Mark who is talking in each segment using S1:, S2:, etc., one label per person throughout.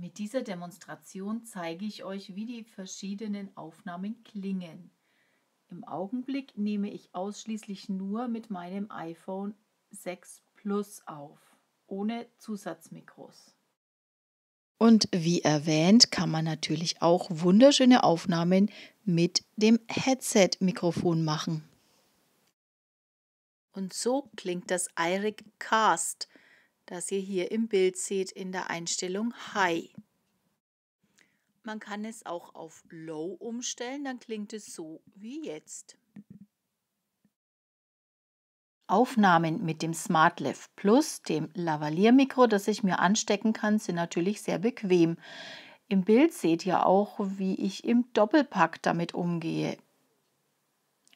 S1: Mit dieser Demonstration zeige ich euch, wie die verschiedenen Aufnahmen klingen. Im Augenblick nehme ich ausschließlich nur mit meinem iPhone 6 Plus auf, ohne Zusatzmikros. Und wie erwähnt, kann man natürlich auch wunderschöne Aufnahmen mit dem Headset-Mikrofon machen. Und so klingt das Eirik Cast das ihr hier im Bild seht in der Einstellung High. Man kann es auch auf Low umstellen, dann klingt es so wie jetzt. Aufnahmen mit dem SmartLev Plus, dem Lavalier-Mikro, das ich mir anstecken kann, sind natürlich sehr bequem. Im Bild seht ihr auch, wie ich im Doppelpack damit umgehe.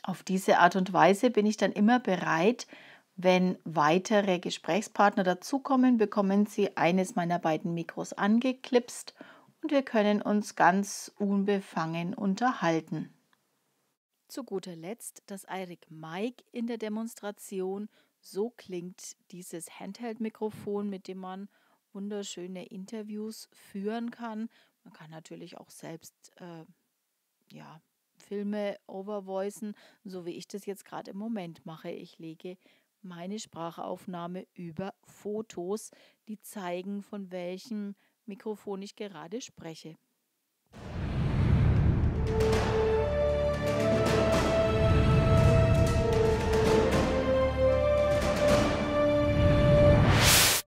S1: Auf diese Art und Weise bin ich dann immer bereit, wenn weitere Gesprächspartner dazukommen, bekommen Sie eines meiner beiden Mikros angeklipst und wir können uns ganz unbefangen unterhalten. Zu guter Letzt, das Eirik Mike in der Demonstration, so klingt dieses Handheld-Mikrofon, mit dem man wunderschöne Interviews führen kann. Man kann natürlich auch selbst äh, ja, Filme overvoicen, so wie ich das jetzt gerade im Moment mache. Ich lege meine Sprachaufnahme über Fotos, die zeigen, von welchem Mikrofon ich gerade spreche.